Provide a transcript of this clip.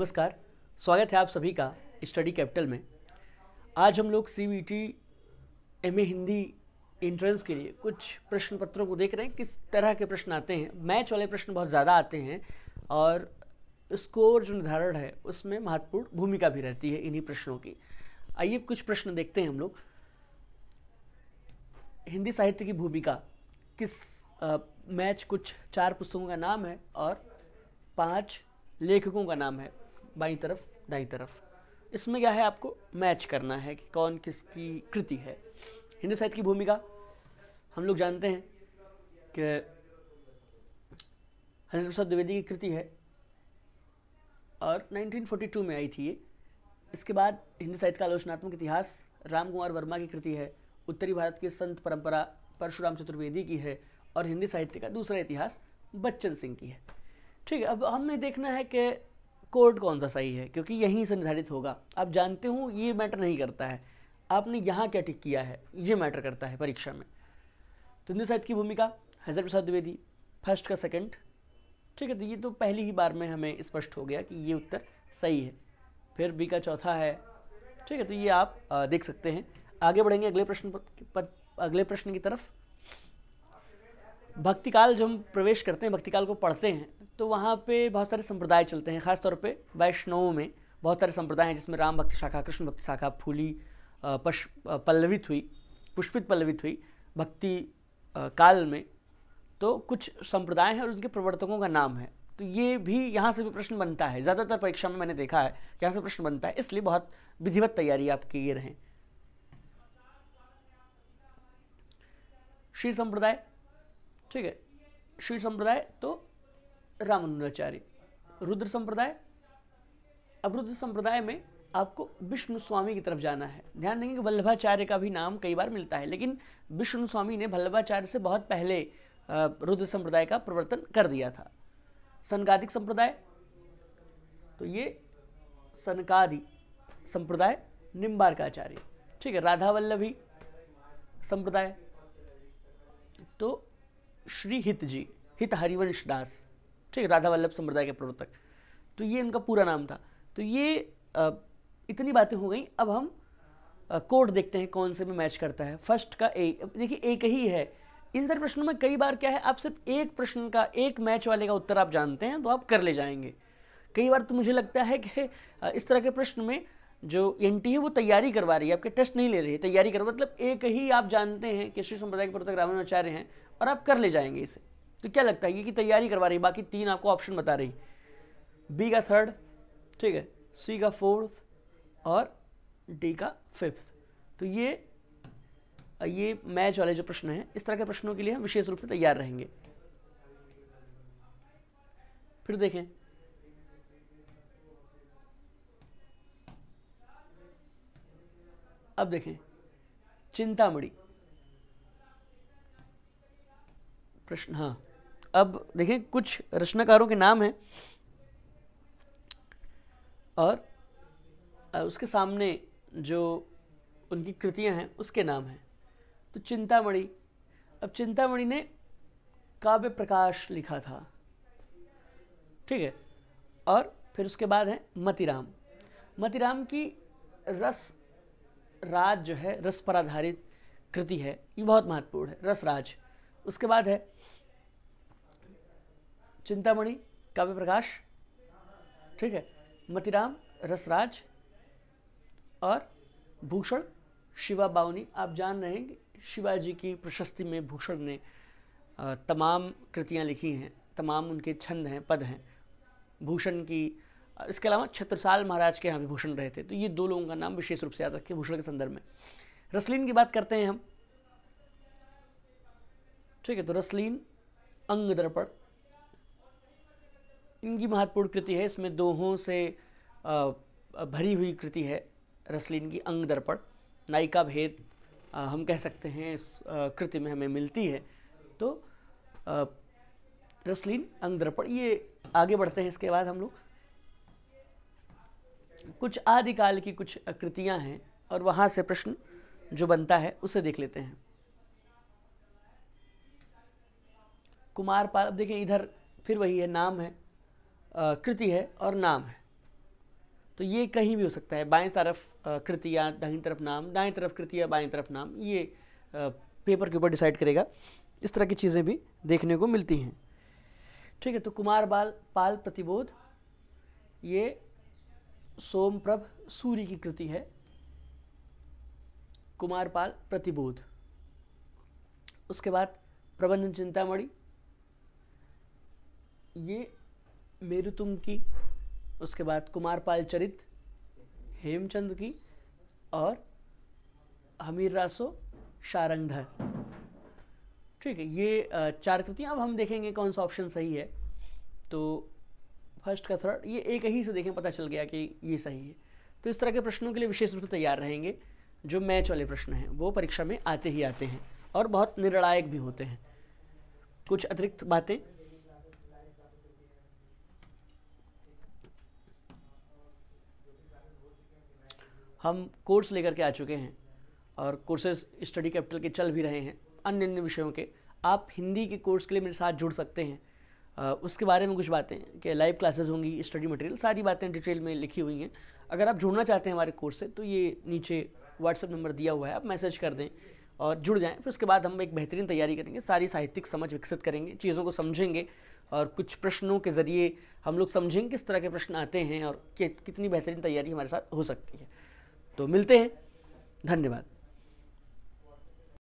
नमस्कार स्वागत है आप सभी का स्टडी कैपिटल में आज हम लोग C B T M Hindi entrance के लिए कुछ प्रश्न पत्रों को देख रहे हैं किस तरह के प्रश्न आते हैं मैच वाले प्रश्न बहुत ज़्यादा आते हैं और स्कोर जो निर्धारण है उसमें महत्वपूर्ण भूमिका भी रहती है इन्हीं प्रश्नों की आइए कुछ प्रश्न देखते हैं हम लोग हिंदी साहित्य की भूमिका किस आ, मैच कुछ चार पुस्तकों का नाम है और पांच लेखकों का नाम है बाई तरफ दाई तरफ इसमें क्या है आपको मैच करना है कि कौन किसकी कृति है हिंदी साहित्य की भूमिका हम लोग जानते हैं कि हजरत प्रसाद द्विवेदी की कृति है और 1942 में आई थी ये इसके बाद हिंदी साहित्य का आलोचनात्मक इतिहास राम कुमार वर्मा की कृति है उत्तरी भारत की संत परंपरा परशुराम चतुर्वेदी की है और हिंदी साहित्य का दूसरा इतिहास बच्चन सिंह की है ठीक है अब हमने देखना है कि कोर्ट कौन सा सही है क्योंकि यहीं से निर्धारित होगा आप जानते हो ये मैटर नहीं करता है आपने यहाँ क्या टिक किया है ये मैटर करता है परीक्षा में तो हिंदी साहित्य की भूमिका हजर प्रसाद द्विवेदी फर्स्ट का सेकंड ठीक है तो ये तो पहली ही बार में हमें स्पष्ट हो गया कि ये उत्तर सही है फिर बी का चौथा है ठीक है तो ये आप देख सकते हैं आगे बढ़ेंगे अगले प्रश्न पर, पर अगले प्रश्न की तरफ भक्ति काल जब हम प्रवेश करते हैं भक्ति काल को पढ़ते हैं तो वहाँ पे बहुत सारे संप्रदाय चलते हैं खासतौर पे वैष्णवों में बहुत सारे संप्रदाय हैं जिसमें राम भक्ति शाखा कृष्ण भक्ति शाखा फूली पश पल्लवित हुई पुष्पित पल्लवित हुई भक्ति काल में तो कुछ संप्रदाय हैं और उनके प्रवर्तकों का नाम है तो ये भी यहाँ से भी प्रश्न बनता है ज़्यादातर परीक्षा में मैंने देखा है यहाँ से प्रश्न बनता है इसलिए बहुत विधिवत तैयारी आपकी ये रहें श्री संप्रदाय ठीक है शिव संप्रदाय तो रामानुराचार्य रुद्र संप्रदाय अब रुद्र संप्रदाय में आपको विष्णु स्वामी की तरफ जाना है ध्यान देंगे कि वल्लभाचार्य का भी नाम कई बार मिलता है लेकिन विष्णु स्वामी ने वल्लभाचार्य से बहुत पहले रुद्र संप्रदाय का प्रवर्तन कर दिया था सनकादिक संप्रदाय तो ये सनकादि संप्रदाय निम्बारकाचार्य ठीक है राधा संप्रदाय तो श्री हित जी हित हरिवंश दास ठीक राधा वल्लभ संप्रदाय के प्रवर्तक तो ये इनका पूरा नाम था तो ये इतनी बातें हो गई अब हम कोड देखते हैं कौन से में मैच करता है फर्स्ट का ए देखिए एक ही है इन सारे प्रश्नों में कई बार क्या है आप सिर्फ एक प्रश्न का एक मैच वाले का उत्तर आप जानते हैं तो आप कर ले जाएंगे कई बार तो मुझे लगता है कि इस तरह के प्रश्न में जो एन है वो तैयारी करवा रही है आपके टेस्ट नहीं ले रही है तैयारी करवा मतलब एक ही आप जानते हैं कि श्री संप्रदाय के पुस्तक रावण आचार्य हैं और आप कर ले जाएंगे इसे तो क्या लगता है ये कि तैयारी करवा रही है बाकी तीन आपको ऑप्शन बता रही बी का थर्ड ठीक है सी का फोर्थ और डी का फिफ्थ तो ये ये मैच वाले जो प्रश्न हैं इस तरह के प्रश्नों के लिए हम विशेष रूप से तैयार रहेंगे फिर देखें अब देखें चिंतामढ़ी प्रश्न हाँ अब देखें कुछ रचनाकारों के नाम हैं और उसके सामने जो उनकी कृतियां हैं उसके नाम हैं तो चिंतामणि अब चिंतामणि ने काव्य प्रकाश लिखा था ठीक है और फिर उसके बाद है मतीराम मतीराम की रस राज जो है रस पर आधारित कृति है ये बहुत महत्वपूर्ण है रस राज उसके बाद है चिंतामणि काव्य प्रकाश ठीक है मतिराम रसराज और भूषण शिवा बावनी आप जान रहे हैं कि शिवाजी की प्रशस्ति में भूषण ने तमाम कृतियाँ लिखी हैं तमाम उनके छंद हैं पद हैं भूषण की इसके अलावा छत्रसाल महाराज के यहाँ विभूषण रहे थे तो ये दो लोगों का नाम विशेष रूप से याद रखें भूषण के संदर्भ में रसलीन की बात करते हैं हम ठीक है तो रसलीन अंग दर्पण इनकी महत्वपूर्ण कृति है इसमें दोहों से भरी हुई कृति है रसलीन की अंग दर्पण नायिका भेद हम कह सकते हैं इस कृति में हमें मिलती है तो रसलीन अंग दर्पण ये आगे बढ़ते हैं इसके बाद हम लोग कुछ आदिकाल की कुछ कृतियां हैं और वहां से प्रश्न जो बनता है उसे देख लेते हैं कुमार पाल अब देखें इधर फिर वही है नाम है कृति है और नाम है तो ये कहीं भी हो सकता है बाएं तरफ कृति या दाहिनी तरफ नाम दाएं तरफ कृति या बाएं तरफ नाम ये पेपर के ऊपर डिसाइड करेगा इस तरह की चीज़ें भी देखने को मिलती हैं ठीक है तो कुमार बाल पाल प्रतिबोध ये सोमप्रभ सूर्य की कृति है कुमारपाल प्रतिबोध उसके बाद प्रबंधन चिंतामणि ये मेरुतुंग की उसके बाद कुमारपाल चरित हेमचंद की और हमीर रासो शारंगधर ठीक है ये चार कृतियाँ अब हम देखेंगे कौन सा ऑप्शन सही है तो फर्स्ट का थर्ड ये एक ही से देखें पता चल गया कि ये सही है तो इस तरह के प्रश्नों के लिए विशेष रूप से तैयार रहेंगे जो मैच वाले प्रश्न हैं वो परीक्षा में आते ही आते हैं और बहुत निर्णायक भी होते हैं कुछ अतिरिक्त बातें हम कोर्स लेकर के आ चुके हैं और कोर्सेज स्टडी कैपिटल के चल भी रहे हैं अन्य अन्य विषयों के आप हिंदी के कोर्स के लिए मेरे साथ जुड़ सकते हैं उसके बारे में कुछ बातें कि लाइव क्लासेस होंगी स्टडी मटेरियल सारी बातें डिटेल में लिखी हुई हैं अगर आप जुड़ना चाहते हैं हमारे कोर्स से तो ये नीचे व्हाट्सअप नंबर दिया हुआ है आप मैसेज कर दें और जुड़ जाएं फिर उसके बाद हम एक बेहतरीन तैयारी करेंगे सारी साहित्यिक समझ विकसित करेंगे चीज़ों को समझेंगे और कुछ प्रश्नों के ज़रिए हम लोग समझेंगे किस तरह के प्रश्न आते हैं और कितनी बेहतरीन तैयारी हमारे साथ हो सकती है तो मिलते हैं धन्यवाद